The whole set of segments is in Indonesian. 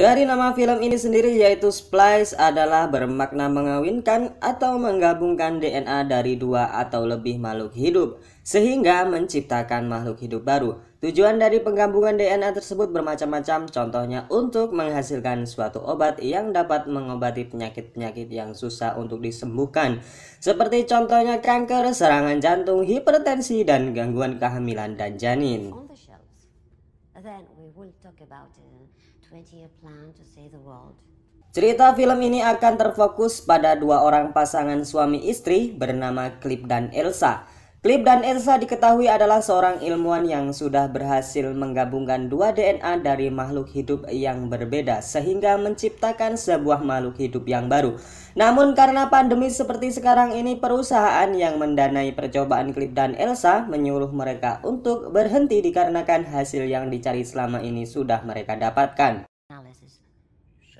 Dari nama film ini sendiri yaitu Splice adalah bermakna mengawinkan atau menggabungkan DNA dari dua atau lebih makhluk hidup sehingga menciptakan makhluk hidup baru. Tujuan dari penggabungan DNA tersebut bermacam-macam contohnya untuk menghasilkan suatu obat yang dapat mengobati penyakit-penyakit yang susah untuk disembuhkan seperti contohnya kanker, serangan jantung, hipertensi, dan gangguan kehamilan dan janin. Cerita film ini akan terfokus pada dua orang pasangan suami istri bernama Clip dan Elsa Klip dan Elsa diketahui adalah seorang ilmuwan yang sudah berhasil menggabungkan dua DNA dari makhluk hidup yang berbeda sehingga menciptakan sebuah makhluk hidup yang baru. Namun karena pandemi seperti sekarang ini perusahaan yang mendanai percobaan Klip dan Elsa menyuruh mereka untuk berhenti dikarenakan hasil yang dicari selama ini sudah mereka dapatkan.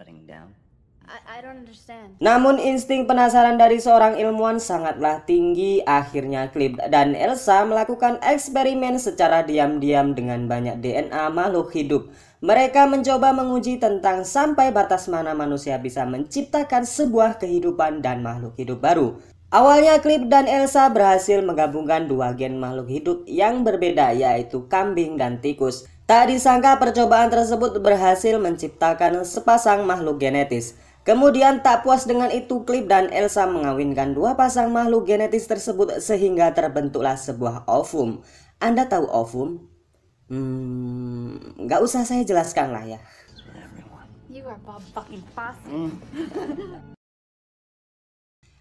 Now, namun insting penasaran dari seorang ilmuwan sangatlah tinggi. Akhirnya Clip dan Elsa melakukan eksperimen secara diam-diam dengan banyak DNA makhluk hidup. Mereka mencoba menguji tentang sampai batas mana manusia bisa menciptakan sebuah kehidupan dan makhluk hidup baru. Awalnya Clip dan Elsa berhasil menggabungkan dua gen makhluk hidup yang berbeda yaitu kambing dan tikus. Tak disangka percobaan tersebut berhasil menciptakan sepasang makhluk genetis. Kemudian tak puas dengan itu, Clip dan Elsa mengawinkan dua pasang makhluk genetis tersebut sehingga terbentuklah sebuah ovum. Anda tahu ovum? Hmm, nggak usah saya jelaskan lah ya. Hmm.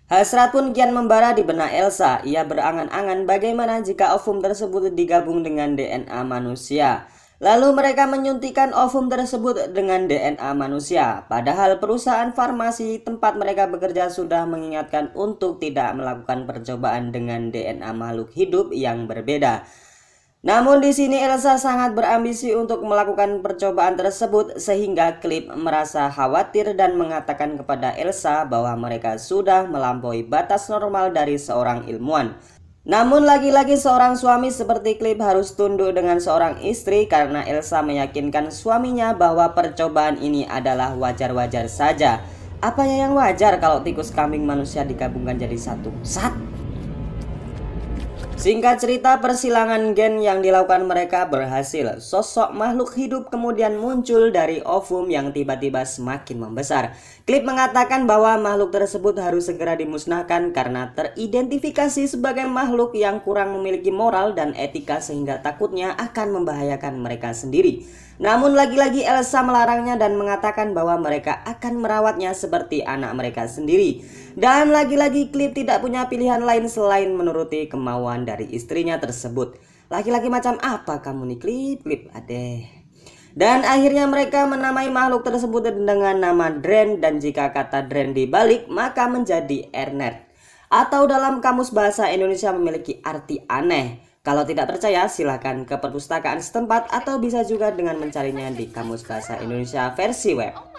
Hasrat pun kian membara di benak Elsa. Ia berangan-angan bagaimana jika ovum tersebut digabung dengan DNA manusia. Lalu mereka menyuntikan ovum tersebut dengan DNA manusia. Padahal perusahaan farmasi tempat mereka bekerja sudah mengingatkan untuk tidak melakukan percobaan dengan DNA makhluk hidup yang berbeda. Namun di sini Elsa sangat berambisi untuk melakukan percobaan tersebut sehingga Klip merasa khawatir dan mengatakan kepada Elsa bahwa mereka sudah melampaui batas normal dari seorang ilmuwan. Namun lagi-lagi seorang suami seperti klip harus tunduk dengan seorang istri karena Elsa meyakinkan suaminya bahwa percobaan ini adalah wajar-wajar saja. Apanya yang wajar kalau tikus kambing manusia digabungkan jadi satu? Sat! Singkat cerita, persilangan gen yang dilakukan mereka berhasil. Sosok makhluk hidup kemudian muncul dari ovum yang tiba-tiba semakin membesar. Klip mengatakan bahwa makhluk tersebut harus segera dimusnahkan karena teridentifikasi sebagai makhluk yang kurang memiliki moral dan etika sehingga takutnya akan membahayakan mereka sendiri. Namun lagi-lagi Elsa melarangnya dan mengatakan bahwa mereka akan merawatnya seperti anak mereka sendiri. Dan lagi-lagi Clip tidak punya pilihan lain selain menuruti kemauan dari istrinya tersebut. Laki-laki macam apa kamu nih Clip? Clip adeh. Dan akhirnya mereka menamai makhluk tersebut dengan nama Dren dan jika kata Dren dibalik maka menjadi Ernet. Atau dalam kamus bahasa Indonesia memiliki arti aneh. Kalau tidak percaya, silahkan ke perpustakaan setempat atau bisa juga dengan mencarinya di Kamus Bahasa Indonesia versi web. Oh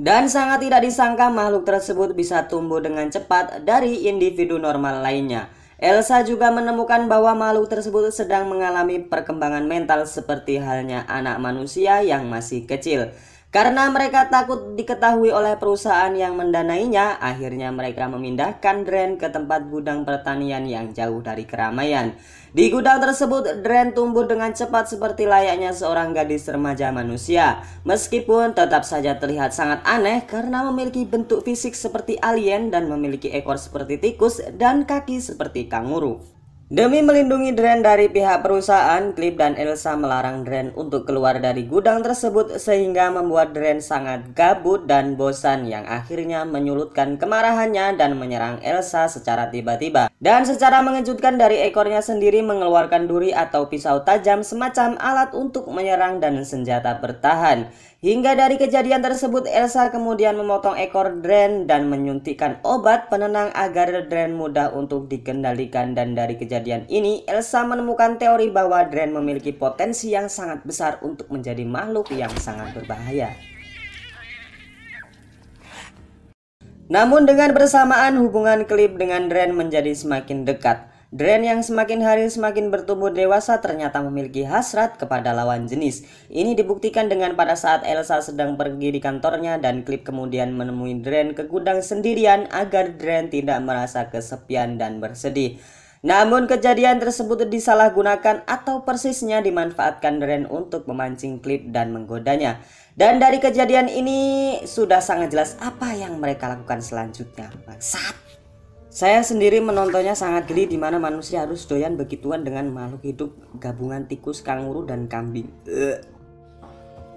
Dan sangat tidak disangka makhluk tersebut bisa tumbuh dengan cepat dari individu normal lainnya. Elsa juga menemukan bahwa makhluk tersebut sedang mengalami perkembangan mental seperti halnya anak manusia yang masih kecil. Karena mereka takut diketahui oleh perusahaan yang mendanainya, akhirnya mereka memindahkan Dren ke tempat gudang pertanian yang jauh dari keramaian. Di gudang tersebut, Dren tumbuh dengan cepat seperti layaknya seorang gadis remaja manusia. Meskipun tetap saja terlihat sangat aneh karena memiliki bentuk fisik seperti alien dan memiliki ekor seperti tikus dan kaki seperti kanguru. Demi melindungi Dren dari pihak perusahaan, Klip dan Elsa melarang Dren untuk keluar dari gudang tersebut sehingga membuat Dren sangat gabut dan bosan yang akhirnya menyulutkan kemarahannya dan menyerang Elsa secara tiba-tiba. Dan secara mengejutkan dari ekornya sendiri mengeluarkan duri atau pisau tajam semacam alat untuk menyerang dan senjata bertahan. Hingga dari kejadian tersebut Elsa kemudian memotong ekor Dren dan menyuntikkan obat penenang agar Dren mudah untuk dikendalikan dan dari kejadian kejadian ini, Elsa menemukan teori bahwa Dren memiliki potensi yang sangat besar untuk menjadi makhluk yang sangat berbahaya. Namun dengan bersamaan hubungan klip dengan Dren menjadi semakin dekat. Dren yang semakin hari semakin bertumbuh dewasa ternyata memiliki hasrat kepada lawan jenis. Ini dibuktikan dengan pada saat Elsa sedang pergi di kantornya dan klip kemudian menemui Dren ke gudang sendirian agar Dren tidak merasa kesepian dan bersedih. Namun kejadian tersebut disalahgunakan atau persisnya dimanfaatkan Ren untuk memancing klip dan menggodanya. Dan dari kejadian ini sudah sangat jelas apa yang mereka lakukan selanjutnya. Saat Saya sendiri menontonnya sangat geli di mana manusia harus doyan begituan dengan makhluk hidup gabungan tikus, kanguru, dan kambing. Uh.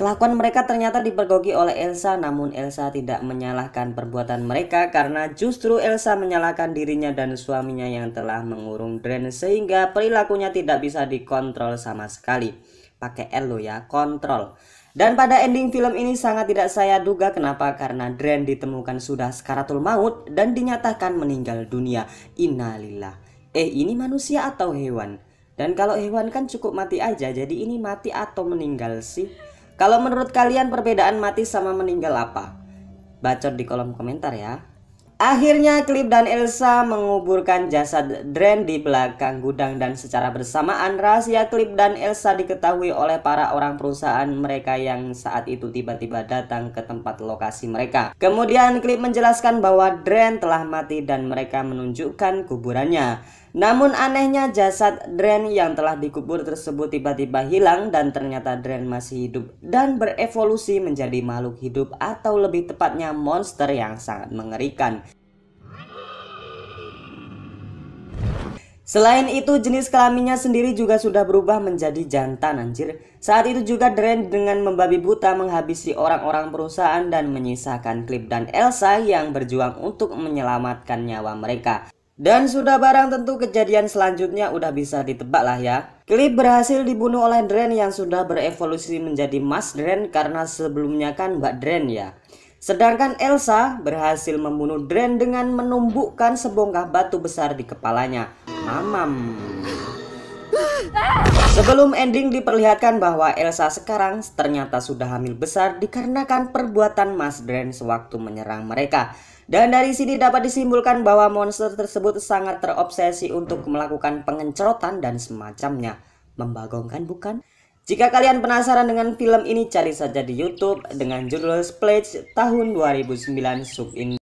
Kelakuan mereka ternyata dipergoki oleh Elsa, namun Elsa tidak menyalahkan perbuatan mereka karena justru Elsa menyalahkan dirinya dan suaminya yang telah mengurung Dren sehingga perilakunya tidak bisa dikontrol sama sekali. Pakai L lo ya, kontrol. Dan pada ending film ini sangat tidak saya duga kenapa karena Dren ditemukan sudah sekaratul maut dan dinyatakan meninggal dunia. Innalillah. Eh ini manusia atau hewan? Dan kalau hewan kan cukup mati aja, jadi ini mati atau meninggal sih? Kalau menurut kalian perbedaan mati sama meninggal apa? Bacot di kolom komentar ya. Akhirnya Cliff dan Elsa menguburkan jasad Dren di belakang gudang dan secara bersamaan rahasia Cliff dan Elsa diketahui oleh para orang perusahaan mereka yang saat itu tiba-tiba datang ke tempat lokasi mereka. Kemudian Cliff menjelaskan bahwa Dren telah mati dan mereka menunjukkan kuburannya. Namun anehnya jasad Dren yang telah dikubur tersebut tiba-tiba hilang dan ternyata Dren masih hidup dan berevolusi menjadi makhluk hidup atau lebih tepatnya monster yang sangat mengerikan. Selain itu, jenis kelaminnya sendiri juga sudah berubah menjadi jantan anjir. Saat itu juga Dren dengan membabi buta menghabisi orang-orang perusahaan dan menyisakan klip dan Elsa yang berjuang untuk menyelamatkan nyawa mereka. Dan sudah barang tentu kejadian selanjutnya udah bisa ditebak lah ya. Klip berhasil dibunuh oleh Dren yang sudah berevolusi menjadi Mas Dren karena sebelumnya kan Mbak Dren ya. Sedangkan Elsa berhasil membunuh Dren dengan menumbukkan sebongkah batu besar di kepalanya. Mamam. Sebelum ending diperlihatkan bahwa Elsa sekarang ternyata sudah hamil besar dikarenakan perbuatan Mas Dren sewaktu menyerang mereka. Dan dari sini dapat disimpulkan bahwa monster tersebut sangat terobsesi untuk melakukan pengencerotan dan semacamnya. Membagongkan bukan? Jika kalian penasaran dengan film ini, cari saja di YouTube dengan judul Splash tahun 2009 Sub